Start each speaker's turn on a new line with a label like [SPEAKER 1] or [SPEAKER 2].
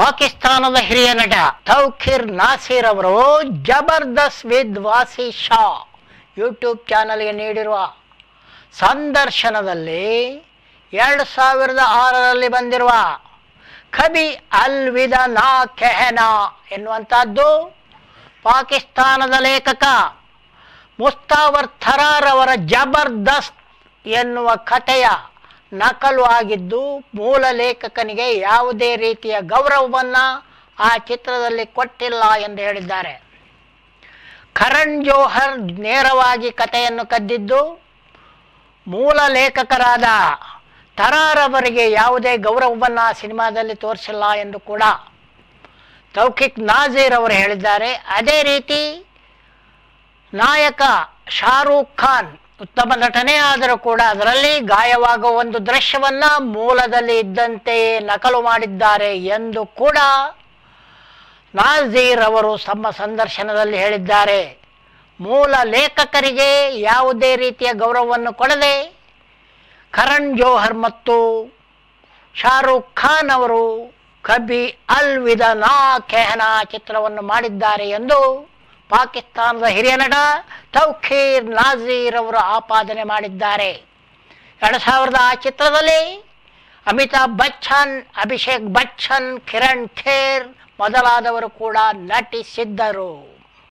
[SPEAKER 1] ಪಾಕಿಸ್ತಾನದ ಹಿರಿಯ ನಟ ತೌಖಿರ್ ನಾಸೀರ್ ಅವರು ಜಬರ್ದಸ್ತ್ ವಿದ್ ವಾಸಿ ಶಾ ಯೂಟ್ಯೂಬ್ ಚಾನಲ್ಗೆ ನೀಡಿರುವ ಸಂದರ್ಶನದಲ್ಲಿ ಎರಡು ಸಾವಿರದ ಆರರಲ್ಲಿ ಬಂದಿರುವ ಕಬಿ ವಿದ ನಾ ಕೆಹನಾ ಎನ್ನುವಂತಹದ್ದು ಪಾಕಿಸ್ತಾನದ ಲೇಖಕ ಮುಸ್ತಾವರ್ ಥರಾರ್ ಅವರ ಜಬರ್ದಸ್ತ್ ಎನ್ನುವ ಕಥೆಯ ನಕಲು ಆಗಿದ್ದು ಮೂಲ ಲೇಖಕನಿಗೆ ಯಾವುದೇ ರೀತಿಯ ಗೌರವವನ್ನು ಆ ಚಿತ್ರದಲ್ಲಿ ಕೊಟ್ಟಿಲ್ಲ ಎಂದು ಹೇಳಿದ್ದಾರೆ ಕರಣ್ ಜೋಹರ್ ನೇರವಾಗಿ ಕಥೆಯನ್ನು ಕದ್ದಿದ್ದು ಮೂಲ ಲೇಖಕರಾದ ತರಾರವರಿಗೆ ಯಾವುದೇ ಗೌರವವನ್ನು ಸಿನಿಮಾದಲ್ಲಿ ತೋರಿಸಿಲ್ಲ ಎಂದು ಕೂಡ ತೌಕಿಕ್ ನಾಜೀರ್ ಅವರು ಹೇಳಿದ್ದಾರೆ ಅದೇ ರೀತಿ ನಾಯಕ ಶಾರುಖ್ ಖಾನ್ ಉತ್ತಮ ನಟನೆ ಆದರೂ ಕೂಡ ಅದರಲ್ಲಿ ಗಾಯವಾಗುವ ಒಂದು ದೃಶ್ಯವನ್ನ ಮೂಲದಲ್ಲಿ ಇದ್ದಂತೆಯೇ ನಕಲು ಮಾಡಿದ್ದಾರೆ ಎಂದು ಕೂಡ ನಾಜೀರ್ ಅವರು ತಮ್ಮ ಸಂದರ್ಶನದಲ್ಲಿ ಹೇಳಿದ್ದಾರೆ ಮೂಲ ಲೇಖಕರಿಗೆ ಯಾವುದೇ ರೀತಿಯ ಗೌರವವನ್ನು ಕೊಡದೆ ಕರಣ್ ಜೋಹರ್ ಮತ್ತು ಶಾರುಖ್ ಖಾನ್ ಅವರು ಕಬಿ ಅಲ್ ನಾ ಕೆಹನಾ ಚಿತ್ರವನ್ನು ಮಾಡಿದ್ದಾರೆ ಎಂದು ಪಾಕಿಸ್ತಾನದ ಹಿರಿಯ ನಟ ತೌಖೀರ್ ನಾಜೀರ್ ಅವರು ಆಪಾದನೆ ಮಾಡಿದ್ದಾರೆ ಎರಡು ಸಾವಿರದ ಆ ಚಿತ್ರದಲ್ಲಿ ಅಮಿತಾಬ್ ಬಚ್ಚನ್ ಅಭಿಷೇಕ್ ಬಚ್ಚನ್ ಕಿರಣ್ ಖೇರ್ ಮೊದಲಾದವರು ಕೂಡ ನಟಿಸಿದ್ದರು